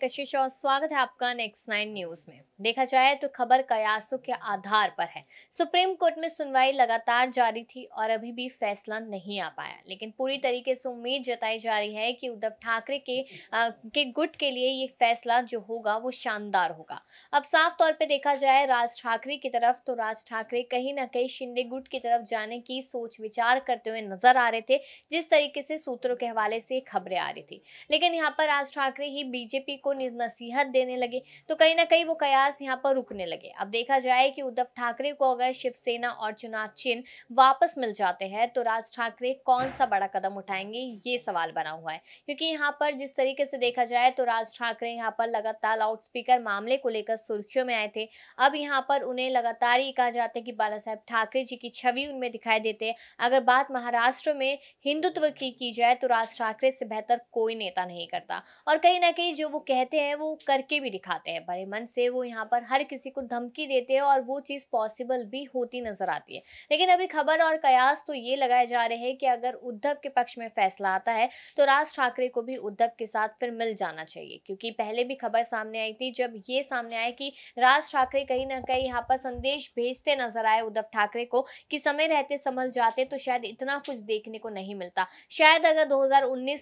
मैं कशिश और स्वागत है आपका नेक्स्ट नाइन न्यूज में देखा जाए तो खबर कयासों के आधार पर है सुप्रीम कोर्ट में सुनवाई लगातार जारी थी और अभी भी फैसला नहीं आ पाया लेकिन पूरी तरीके से उम्मीद जताई जा रही है कि उद्धव ठाकरे के आ, के गुट के लिए ये फैसला जो होगा वो शानदार होगा अब साफ तौर पर देखा जाए राज ठाकरे की तरफ तो राज ठाकरे कहीं ना कहीं शिंदे गुट की तरफ जाने की सोच विचार करते हुए नजर आ रहे थे जिस तरीके से सूत्रों के हवाले से खबरें आ रही थी लेकिन यहाँ पर राज ठाकरे ही बीजेपी को नसीहत देने लगे तो कहीं ना कहीं वो कयास यहाँ पर रुकने लगे अब देखा जाए कि उद्धव ठाकरे को अगर शिवसेना और चुनाव चिन्ह वापस मिल जाते हैं तो राज ठाकरे कौन सा बड़ा कदम उठाएंगे ये सवाल बना हुआ है क्योंकि यहाँ पर जिस तरीके से देखा जाए तो राज ठाकरे यहाँ पर लगातार लाउडस्पीकर मामले को लेकर सुर्खियों में आए थे अब यहाँ पर उन्हें लगातार ये कहा जाता है कि बाला साहेब ठाकरे जी की छवि उनमें दिखाई देते अगर बात महाराष्ट्र में हिंदुत्व की की जाए तो राज ठाकरे से बेहतर कोई नेता नहीं करता और कहीं ना कहीं जो वो कह कहते हैं वो करके भी दिखाते हैं बड़े मन से वो यहाँ पर हर किसी को धमकी देते हैं और वो चीज़ पॉसिबल भी होती नजर आती है लेकिन अभी खबर और कयास तो ये लगाए जा रहे हैं कि अगर उद्धव के पक्ष में फैसला आता है तो राज ठाकरे को भी उद्धव के साथ फिर मिल जाना चाहिए क्योंकि पहले भी खबर सामने आई थी जब ये सामने आया कि राज ठाकरे कहीं ना कहीं यहाँ पर संदेश भेजते नजर आए उद्धव ठाकरे को कि समय रहते संभल जाते तो शायद इतना कुछ देखने को नहीं मिलता शायद अगर दो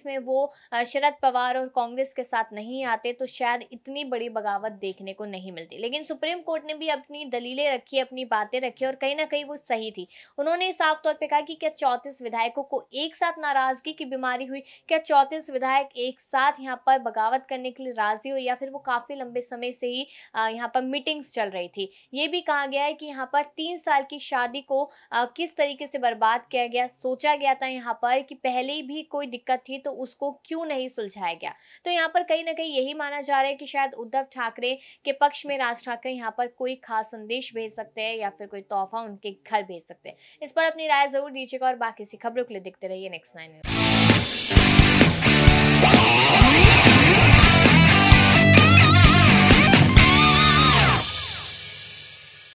में वो शरद पवार और कांग्रेस के साथ नहीं आते जाते तो शायद इतनी बड़ी बगावत देखने को नहीं मिलती लेकिन सुप्रीम कोर्ट ने भी अपनी दलीलें रखी अपनी बातें रखी और कहीं ना कहीं वो सही थी उन्होंने साफ तौर पर कहा कि क्या चौंतीस विधायकों को एक साथ नाराजगी की बीमारी हुई क्या चौंतीस विधायक एक साथ यहाँ पर बगावत करने के लिए राजी हुई या फिर वो काफ़ी लंबे समय से ही यहाँ पर मीटिंग्स चल रही थी ये भी कहा गया है कि यहाँ पर तीन साल की शादी को किस तरीके से बर्बाद किया गया सोचा गया था यहाँ पर कि पहले भी कोई दिक्कत थी तो उसको क्यों नहीं सुलझाया गया तो यहाँ पर कहीं ना कहीं यही माना जा रहा है कि शायद उद्धव ठाकरे के पक्ष में राज ठाकरे यहाँ पर कोई खास संदेश भेज सकते हैं या फिर कोई तोहफा उनके घर भेज सकते हैं इस पर अपनी राय जरूर दीजिएगा और बाकी सी खबरों के लिए देखते रहिए नेक्स्ट नाइन